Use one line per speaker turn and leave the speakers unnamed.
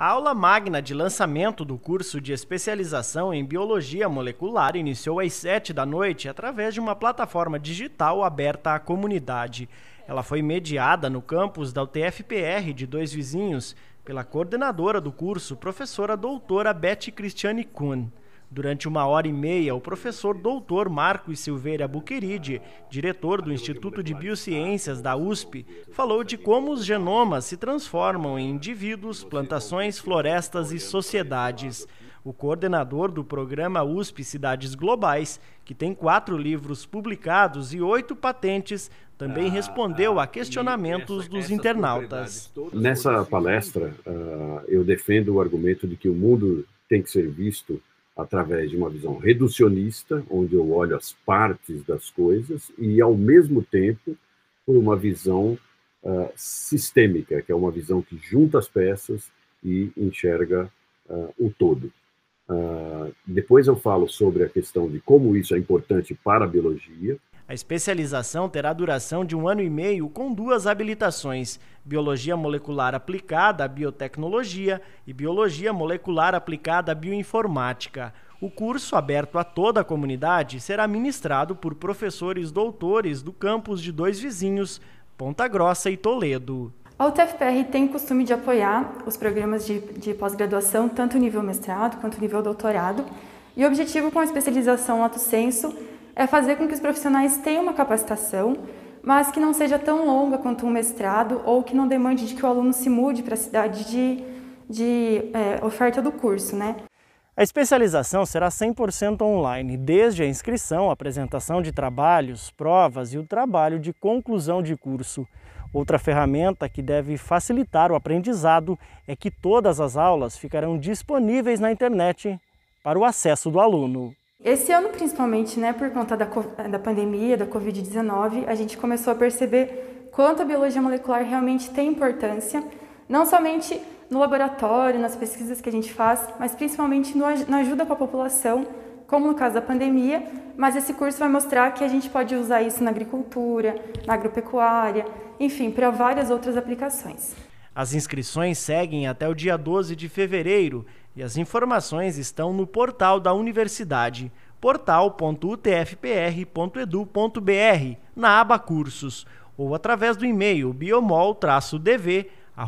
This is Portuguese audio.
A aula magna de lançamento do curso de especialização em biologia molecular iniciou às 7 da noite através de uma plataforma digital aberta à comunidade. Ela foi mediada no campus da UTFPR de Dois Vizinhos pela coordenadora do curso, professora doutora Beth Cristiane Kuhn. Durante uma hora e meia, o professor doutor Marcos Silveira Buqueride, diretor do Instituto de Biociências da USP, falou de como os genomas se transformam em indivíduos, plantações, florestas e sociedades. O coordenador do programa USP Cidades Globais, que tem quatro livros publicados e oito patentes, também ah, respondeu a ah, questionamentos dos internautas.
Nessa palestra, ah, eu defendo o argumento de que o mundo tem que ser visto através de uma visão reducionista, onde eu olho as partes das coisas, e, ao mesmo tempo, por uma visão uh, sistêmica, que é uma visão que junta as peças e enxerga uh, o todo. Uh, depois eu falo sobre a questão de como isso é importante para a biologia,
a especialização terá duração de um ano e meio com duas habilitações: Biologia Molecular Aplicada à Biotecnologia e Biologia Molecular Aplicada à Bioinformática. O curso, aberto a toda a comunidade, será ministrado por professores doutores do campus de dois vizinhos, Ponta Grossa e Toledo.
A UTFPR tem o costume de apoiar os programas de, de pós-graduação, tanto nível mestrado quanto nível doutorado, e o objetivo com a especialização Lato Senso é fazer com que os profissionais tenham uma capacitação, mas que não seja tão longa quanto um mestrado ou que não demande de que o aluno se mude para a cidade de, de é, oferta do curso. Né?
A especialização será 100% online, desde a inscrição, apresentação de trabalhos, provas e o trabalho de conclusão de curso. Outra ferramenta que deve facilitar o aprendizado é que todas as aulas ficarão disponíveis na internet para o acesso do aluno.
Esse ano, principalmente, né, por conta da, da pandemia, da Covid-19, a gente começou a perceber quanto a biologia molecular realmente tem importância, não somente no laboratório, nas pesquisas que a gente faz, mas principalmente no, na ajuda para a população, como no caso da pandemia. Mas esse curso vai mostrar que a gente pode usar isso na agricultura, na agropecuária, enfim, para várias outras aplicações.
As inscrições seguem até o dia 12 de fevereiro e as informações estão no portal da universidade, portal.utfpr.edu.br, na aba Cursos, ou através do e-mail biomol-dv.utfpr.edu.br.